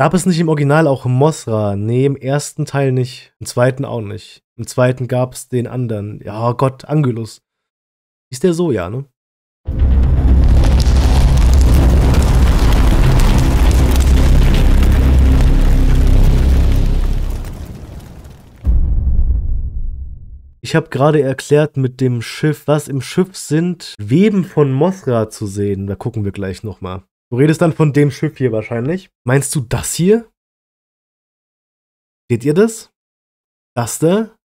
Gab es nicht im Original auch Mosra? Nee, im ersten Teil nicht. Im zweiten auch nicht. Im zweiten gab es den anderen. Ja, Gott, Angelus. Ist der so, ja, ne? Ich habe gerade erklärt mit dem Schiff, was im Schiff sind, Weben von Mothra zu sehen. Da gucken wir gleich nochmal. Du redest dann von dem Schiff hier wahrscheinlich. Meinst du das hier? Seht ihr das? Das da?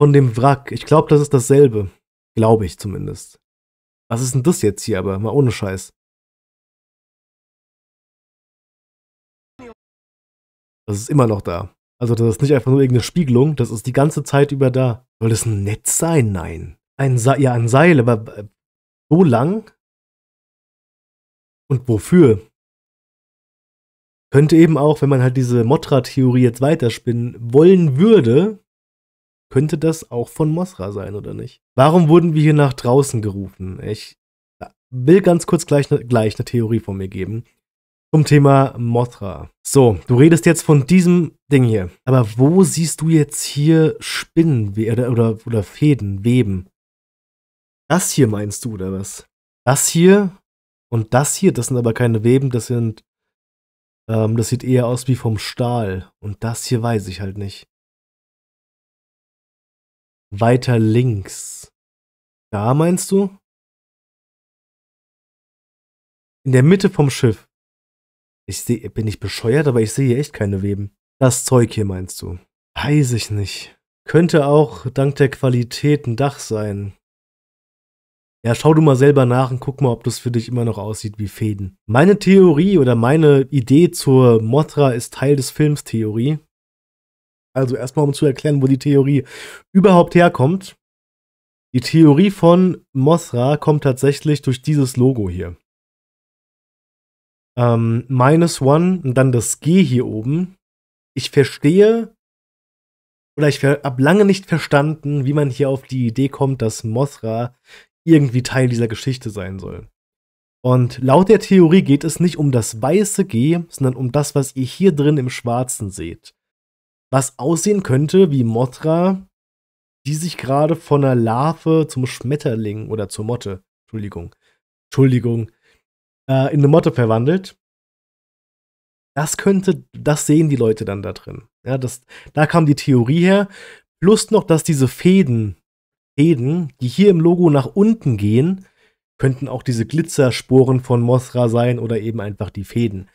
Von dem Wrack. Ich glaube, das ist dasselbe. Glaube ich zumindest. Was ist denn das jetzt hier aber? Mal ohne Scheiß. Das ist immer noch da. Also das ist nicht einfach nur irgendeine Spiegelung, das ist die ganze Zeit über da. Soll das ein Netz sein? Nein. Ein Seil, ja, ein Seil, aber äh, so lang? und wofür? Könnte eben auch, wenn man halt diese Mothra-Theorie jetzt weiterspinnen wollen würde, könnte das auch von Mosra sein, oder nicht? Warum wurden wir hier nach draußen gerufen? Ich will ganz kurz gleich, ne, gleich eine Theorie von mir geben. Zum Thema Mothra. So, du redest jetzt von diesem Ding hier. Aber wo siehst du jetzt hier Spinnen oder, oder, oder Fäden, Weben? Das hier meinst du, oder was? Das hier und das hier, das sind aber keine Weben, das sind, ähm, das sieht eher aus wie vom Stahl. Und das hier weiß ich halt nicht. Weiter links. Da meinst du? In der Mitte vom Schiff. Ich sehe, bin ich bescheuert, aber ich sehe echt keine Weben. Das Zeug hier meinst du? Weiß ich nicht. Könnte auch dank der Qualität ein Dach sein. Ja, schau du mal selber nach und guck mal, ob das für dich immer noch aussieht wie Fäden. Meine Theorie oder meine Idee zur Mothra ist Teil des Films Theorie. Also erstmal, um zu erklären, wo die Theorie überhaupt herkommt. Die Theorie von Mothra kommt tatsächlich durch dieses Logo hier. Ähm, minus One und dann das G hier oben. Ich verstehe oder ich habe lange nicht verstanden, wie man hier auf die Idee kommt, dass Mothra irgendwie Teil dieser Geschichte sein soll. Und laut der Theorie geht es nicht um das weiße G, sondern um das, was ihr hier drin im Schwarzen seht. Was aussehen könnte wie Motra, die sich gerade von einer Larve zum Schmetterling oder zur Motte, Entschuldigung, Entschuldigung, äh, in eine Motte verwandelt. Das könnte, das sehen die Leute dann da drin. Ja, das, da kam die Theorie her. Plus noch, dass diese Fäden, Fäden, die hier im Logo nach unten gehen, könnten auch diese Glitzersporen von Mothra sein oder eben einfach die Fäden.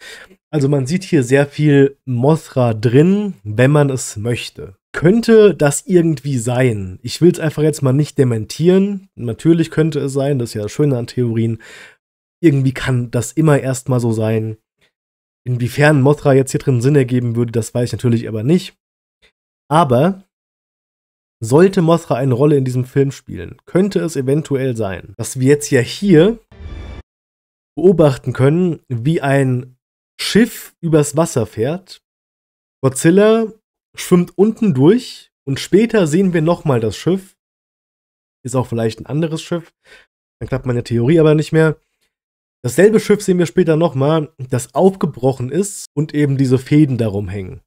Also man sieht hier sehr viel Mothra drin, wenn man es möchte. Könnte das irgendwie sein? Ich will es einfach jetzt mal nicht dementieren. Natürlich könnte es sein, das ist ja das Schöne an Theorien. Irgendwie kann das immer erstmal so sein. Inwiefern Mothra jetzt hier drin Sinn ergeben würde, das weiß ich natürlich aber nicht. Aber sollte Mothra eine Rolle in diesem Film spielen, könnte es eventuell sein, dass wir jetzt ja hier beobachten können, wie ein Schiff übers Wasser fährt. Godzilla schwimmt unten durch und später sehen wir nochmal das Schiff. Ist auch vielleicht ein anderes Schiff. Dann klappt meine Theorie aber nicht mehr. Dasselbe Schiff sehen wir später nochmal, das aufgebrochen ist und eben diese Fäden darum hängen.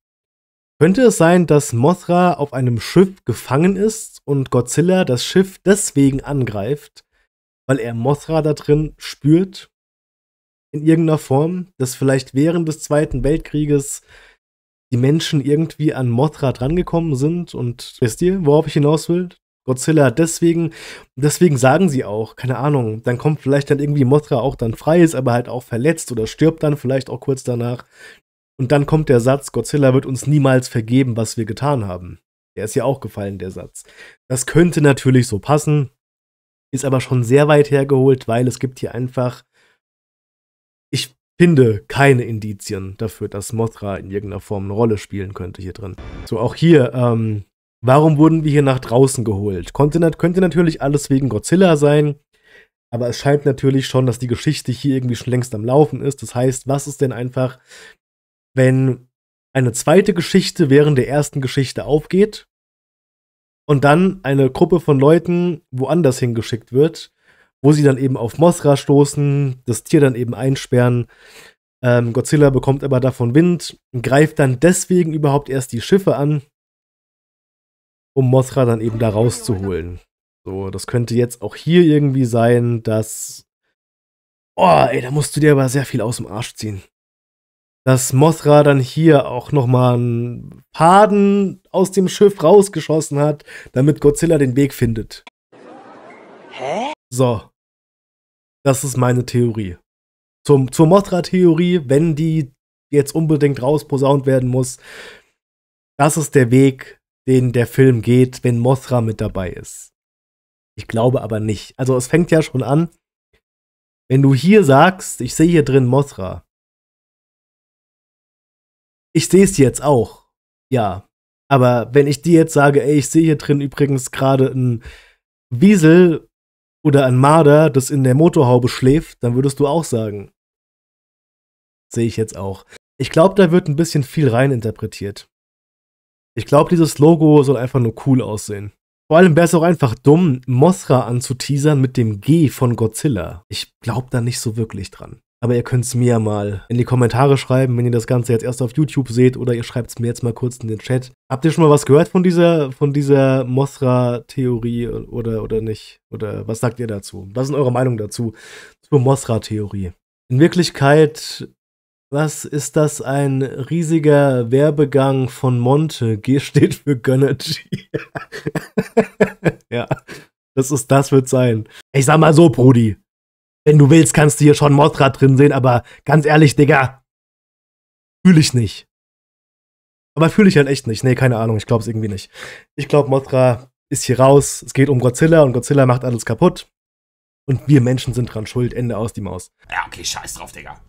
Könnte es sein, dass Mothra auf einem Schiff gefangen ist und Godzilla das Schiff deswegen angreift, weil er Mothra da drin spürt? In irgendeiner Form, dass vielleicht während des Zweiten Weltkrieges die Menschen irgendwie an Mothra drangekommen sind und wisst ihr, worauf ich hinaus will? Godzilla, deswegen, deswegen sagen sie auch, keine Ahnung, dann kommt vielleicht dann irgendwie Mothra auch dann frei, ist aber halt auch verletzt oder stirbt dann vielleicht auch kurz danach. Und dann kommt der Satz, Godzilla wird uns niemals vergeben, was wir getan haben. Der ist ja auch gefallen, der Satz. Das könnte natürlich so passen, ist aber schon sehr weit hergeholt, weil es gibt hier einfach, ich finde, keine Indizien dafür, dass Mothra in irgendeiner Form eine Rolle spielen könnte hier drin. So, auch hier, ähm, warum wurden wir hier nach draußen geholt? Konnte, könnte natürlich alles wegen Godzilla sein, aber es scheint natürlich schon, dass die Geschichte hier irgendwie schon längst am Laufen ist. Das heißt, was ist denn einfach wenn eine zweite Geschichte während der ersten Geschichte aufgeht und dann eine Gruppe von Leuten woanders hingeschickt wird, wo sie dann eben auf Mosra stoßen, das Tier dann eben einsperren. Ähm, Godzilla bekommt aber davon Wind und greift dann deswegen überhaupt erst die Schiffe an, um Mosra dann eben da rauszuholen. So, das könnte jetzt auch hier irgendwie sein, dass. Oh, ey, da musst du dir aber sehr viel aus dem Arsch ziehen dass Mothra dann hier auch nochmal einen Faden aus dem Schiff rausgeschossen hat, damit Godzilla den Weg findet. Hä? So. Das ist meine Theorie. Zum, zur Mothra-Theorie, wenn die jetzt unbedingt rausposaunt werden muss, das ist der Weg, den der Film geht, wenn Mothra mit dabei ist. Ich glaube aber nicht. Also es fängt ja schon an, wenn du hier sagst, ich sehe hier drin Mothra, ich sehe es jetzt auch. Ja. Aber wenn ich dir jetzt sage, ey, ich sehe hier drin übrigens gerade ein Wiesel oder ein Marder, das in der Motorhaube schläft, dann würdest du auch sagen. Sehe ich jetzt auch. Ich glaube, da wird ein bisschen viel reininterpretiert. Ich glaube, dieses Logo soll einfach nur cool aussehen. Vor allem wäre es auch einfach dumm, Mosra anzuteasern mit dem G von Godzilla. Ich glaube da nicht so wirklich dran. Aber ihr könnt es mir mal in die Kommentare schreiben, wenn ihr das Ganze jetzt erst auf YouTube seht oder ihr schreibt es mir jetzt mal kurz in den Chat. Habt ihr schon mal was gehört von dieser, von dieser Mosra-Theorie oder, oder nicht? Oder was sagt ihr dazu? Was ist eure Meinung dazu? Zur Mosra-Theorie. In Wirklichkeit, was ist das ein riesiger Werbegang von Monte? G steht für Gönnergy. ja, das ist, das wird sein. Ich sag mal so, Brudi wenn du willst, kannst du hier schon Mothra drin sehen, aber ganz ehrlich, Digga, fühle ich nicht. Aber fühle ich halt echt nicht. Nee, keine Ahnung, ich glaube es irgendwie nicht. Ich glaube, Mothra ist hier raus. Es geht um Godzilla und Godzilla macht alles kaputt. Und wir Menschen sind dran schuld. Ende aus die Maus. Ja, okay, scheiß drauf, Digga.